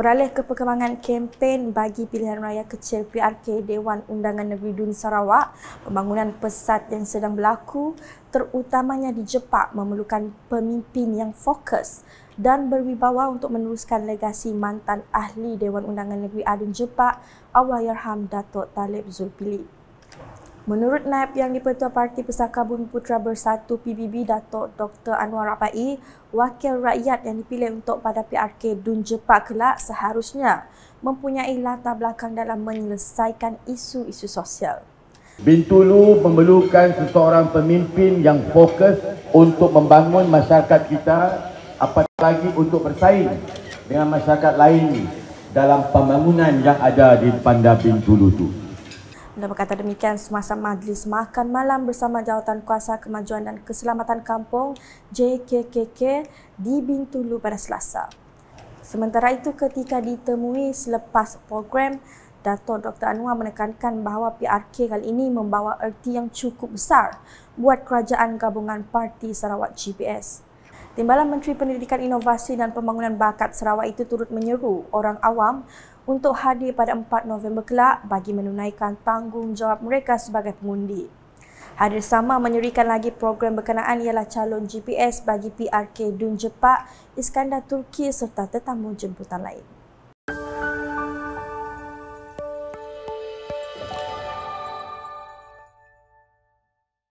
Beralih ke perkembangan kempen bagi pilihan raya kecil PRK Dewan Undangan Negeri Dun Sarawak, pembangunan pesat yang sedang berlaku terutamanya di Jepak memerlukan pemimpin yang fokus dan berwibawa untuk meneruskan legasi mantan ahli Dewan Undangan Negeri Adun Jepak, Allahyarham Datuk Talib Zulpilik. Menurut Naib Yang di-Pertua Parti Pesaka Bumi Putra Bersatu PBB Datuk Dr. Anwar Rafai, wakil rakyat yang dipilih untuk pada PRK Dun Jepak kelak seharusnya mempunyai latar belakang dalam menyelesaikan isu-isu sosial. Bintulu memerlukan seseorang pemimpin yang fokus untuk membangun masyarakat kita apalagi untuk bersaing dengan masyarakat lain dalam pembangunan yang ada di Panda Bintulu itu. Beliau berkata demikian semasa majlis makan malam bersama jawatan kuasa kemajuan dan keselamatan kampung JKKK di Bintulu pada Selasa. Sementara itu ketika ditemui selepas program, Dato' Dr. Anwar menekankan bahawa PRK kali ini membawa erti yang cukup besar buat kerajaan gabungan parti Sarawak GPS. Timbalan Menteri Pendidikan Inovasi dan Pembangunan Bakat Sarawak itu turut menyeru orang awam untuk hadir pada 4 November kelak bagi menunaikan tanggungjawab mereka sebagai pengundi. Hadir sama menyerikan lagi program berkenaan ialah calon GPS bagi PRK Dun Jepak, Iskandar Turki serta tetamu jemputan lain.